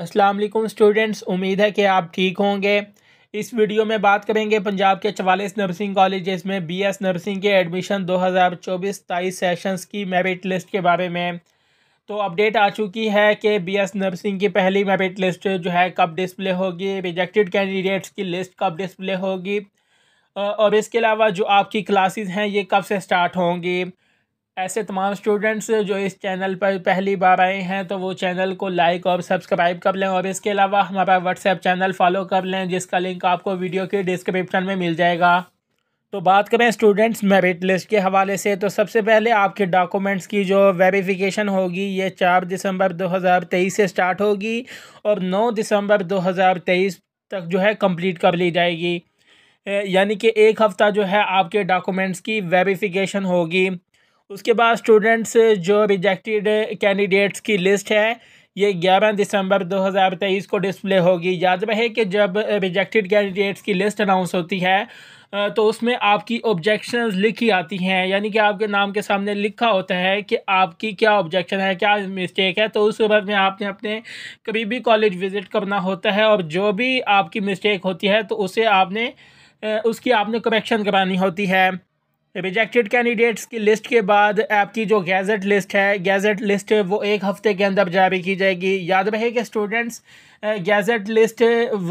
अस्सलाम वालेकुम स्टूडेंट्स उम्मीद है कि आप ठीक होंगे इस वीडियो में बात करेंगे पंजाब के चवालीस नर्सिंग कॉलेजेस में बीएस नर्सिंग के एडमिशन 2024 तेईस सेशंस की मेरिट लिस्ट के बारे में तो अपडेट आ चुकी है कि बीएस नर्सिंग की पहली मेरिट लिस्ट जो है कब डिस्प्ले होगी रिजेक्टेड कैंडिडेट्स की लिस्ट कब डिस्प्ले होगी और इसके अलावा जो आपकी क्लासेस हैं ये कब से स्टार्ट होंगी ऐसे तमाम स्टूडेंट्स जो इस चैनल पर पहली बार आए हैं तो वो चैनल को लाइक और सब्सक्राइब कर लें और इसके अलावा हमारा व्हाट्सएप चैनल फॉलो कर लें जिसका लिंक आपको वीडियो के डिस्क्रिप्शन में मिल जाएगा तो बात करें स्टूडेंट्स मेरिट लिस्ट के हवाले से तो सबसे पहले आपके डॉक्यूमेंट्स की जो वेरिफिकेशन होगी ये चार दिसंबर 2023 से स्टार्ट होगी और 9 दिसंबर 2023 तक जो है कंप्लीट कर ली जाएगी यानी कि एक हफ़्ता जो है आपके डॉक्यूमेंट्स की वेरिफिकेशन होगी उसके बाद स्टूडेंट्स जो रिजेक्टेड कैंडिडेट्स की लिस्ट है ये 11 दिसंबर 2023 को डिस्प्ले होगी याद रहे कि जब रिजेक्टेड कैंडिडेट्स की लिस्ट अनाउंस होती है तो उसमें आपकी ऑब्जेक्शंस लिखी आती हैं यानी कि आपके नाम के सामने लिखा होता है कि आपकी क्या ऑब्जेक्शन है क्या मिस्टेक है तो उस वक्त में आपने अपने कभी भी कॉलेज विज़िट करना होता है और जो भी आपकी मिस्टेक होती है तो उसे आपने उसकी आपने करेक्शन करानी होती है रिजेक्टेड कैंडिडेट्स की लिस्ट के बाद आपकी जो गैजेट लिस्ट है गैजेट लिस्ट वो एक हफ्ते के अंदर जारी की जाएगी याद रहे कि स्टूडेंट्स गैजेट लिस्ट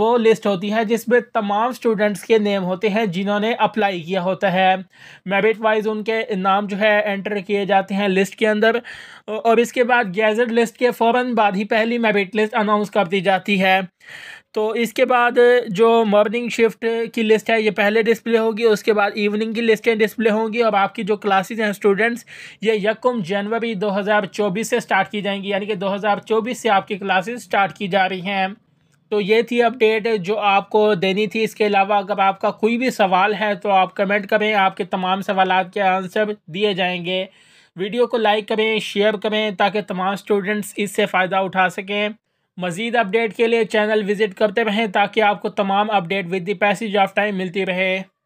वो लिस्ट होती है जिसमें तमाम स्टूडेंट्स के नेम होते हैं जिन्होंने अप्लाई किया होता है मेरिट वाइज उनके नाम जो है एंटर किए जाते हैं लिस्ट के अंदर और इसके बाद गैजेट लिस्ट के फ़ौर बाद ही पहली मेरिट लिस्ट अनाउंस कर दी जाती है तो इसके बाद जो मॉर्निंग शिफ्ट की लिस्ट है ये पहले डिस्प्ले होगी उसके बाद इवनिंग की लिस्टें डिस्प्ले होंगी और आपकी जो क्लासेज हैं स्टूडेंट्स ये यकम जनवरी 2024 से स्टार्ट की जाएंगी यानी कि 2024 से आपकी क्लासेस स्टार्ट की जा रही हैं तो ये थी अपडेट जो आपको देनी थी इसके अलावा अगर आपका कोई भी सवाल है तो आप कमेंट करें आपके तमाम सवाल के आंसर दिए जाएंगे वीडियो को लाइक करें शेयर करें ताकि तमाम स्टूडेंट्स इससे फ़ायदा उठा सकें मजीद अपडेट के लिए चैनल विजिट करते रहें ताकि आपको तमाम update with the passage of time मिलती रहे